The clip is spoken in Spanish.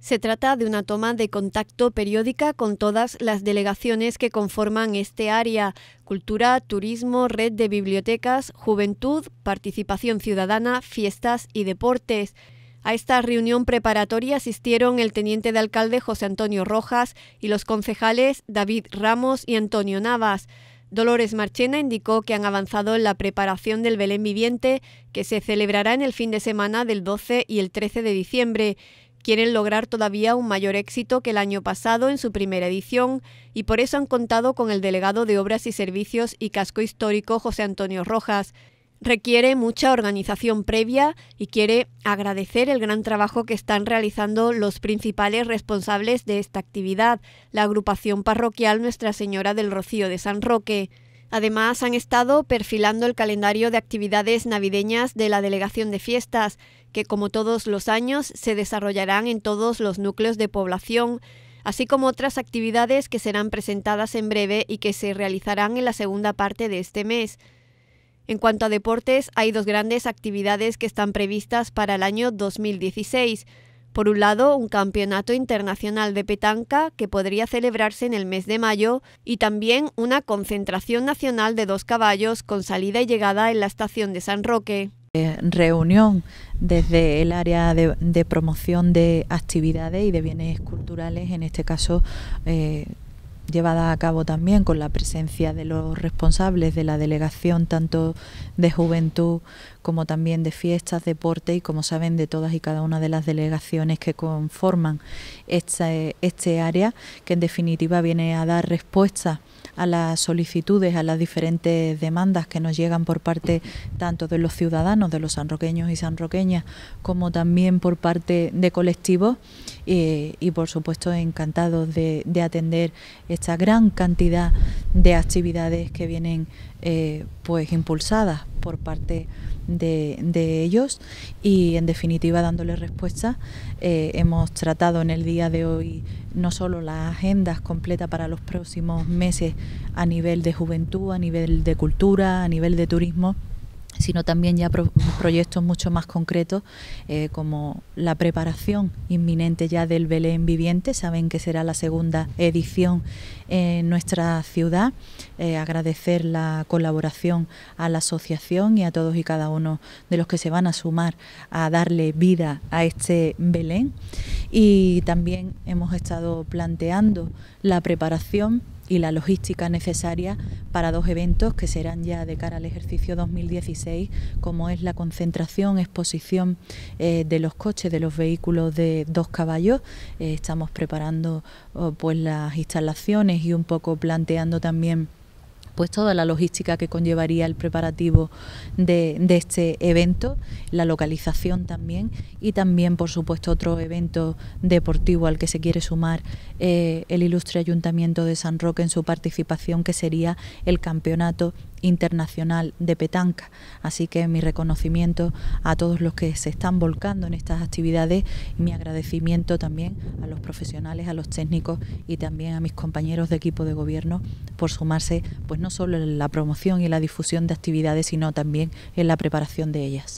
Se trata de una toma de contacto periódica con todas las delegaciones que conforman este área, cultura, turismo, red de bibliotecas, juventud, participación ciudadana, fiestas y deportes. A esta reunión preparatoria asistieron el teniente de alcalde José Antonio Rojas y los concejales David Ramos y Antonio Navas. Dolores Marchena indicó que han avanzado en la preparación del Belén Viviente, que se celebrará en el fin de semana del 12 y el 13 de diciembre. Quieren lograr todavía un mayor éxito que el año pasado en su primera edición y por eso han contado con el delegado de Obras y Servicios y Casco Histórico José Antonio Rojas. Requiere mucha organización previa y quiere agradecer el gran trabajo que están realizando los principales responsables de esta actividad, la agrupación parroquial Nuestra Señora del Rocío de San Roque. Además, han estado perfilando el calendario de actividades navideñas de la Delegación de Fiestas, que como todos los años se desarrollarán en todos los núcleos de población, así como otras actividades que serán presentadas en breve y que se realizarán en la segunda parte de este mes. En cuanto a deportes, hay dos grandes actividades que están previstas para el año 2016 por un lado, un campeonato internacional de petanca que podría celebrarse en el mes de mayo y también una concentración nacional de dos caballos con salida y llegada en la estación de San Roque eh, reunión desde el área de, promoción de actividades y de bienes culturales, en este caso eh, llevada a cabo también con la presencia de los responsables de la delegación tanto de juventud como también de fiestas, deporte y como saben de todas y cada una de las delegaciones que conforman este, área, que en definitiva viene a dar respuesta a las solicitudes, a las diferentes demandas que nos llegan por parte tanto de los ciudadanos, de los sanroqueños y sanroqueñas, como también por parte de colectivos eh, y por supuesto encantados de, de atender esta gran cantidad de actividades que vienen eh, pues impulsadas por parte de, ellos y en definitiva dándole respuesta. Eh, hemos tratado en el día de hoy no solo las agendas completas para los próximos meses a nivel de juventud, a nivel de cultura, a nivel de turismo, sino también ya proyectos mucho más concretos eh, como la preparación inminente ya del Belén Viviente. Saben que será la segunda edición en nuestra ciudad. Eh, agradecer la colaboración a la asociación y a todos y cada uno de los que se van a sumar a darle vida a este Belén. Y también hemos estado planteando la preparación y la logística necesaria para dos eventos que serán ya de cara al ejercicio 2016, como es la concentración, exposición eh, de los coches, de los vehículos de dos caballos. Eh, estamos preparando oh, pues las instalaciones y un poco planteando también pues toda la logística que conllevaría el preparativo de, este evento, la localización también y también por supuesto otro evento deportivo al que se quiere sumar eh, el ilustre Ayuntamiento de San Roque en su participación que sería el Campeonato internacional de petanca. Así que mi reconocimiento a todos los que se están volcando en estas actividades y mi agradecimiento también a los profesionales, a los técnicos y también a mis compañeros de equipo de gobierno por sumarse pues no solo en la promoción y la difusión de actividades, sino también en la preparación de ellas.